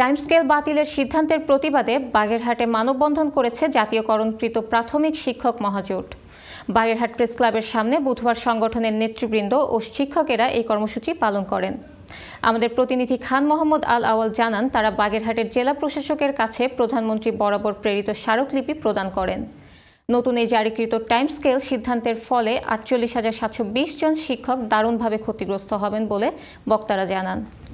time scale বাতিলের সিদ্ধান্তের প্রতিবাদে বাগেরহাটে মানববন্ধন করেছে জাতীয়করণকৃত প্রাথমিক শিক্ষক মহাজোট বাগেরহাট প্রেস ক্লাবের সামনে বুধবার সংগঠনের নেতৃবৃন্দ ও শিক্ষকেরা এই কর্মসূচি পালন করেন আমাদের প্রতিনিধি খান মোহাম্মদ আল আওয়াল জানান তারা বাগেরহাটের জেলা প্রশাসকের কাছে প্রধানমন্ত্রী বরাবর প্রেরিত স্মারকলিপি প্রদান করেন নতুন এই জারিকৃত টাইম স্কেল সিদ্ধান্তের ফলে আটচল্লিশ হাজার সাতশো জন শিক্ষক দারুণভাবে ক্ষতিগ্রস্ত হবেন বলে বক্তারা জানান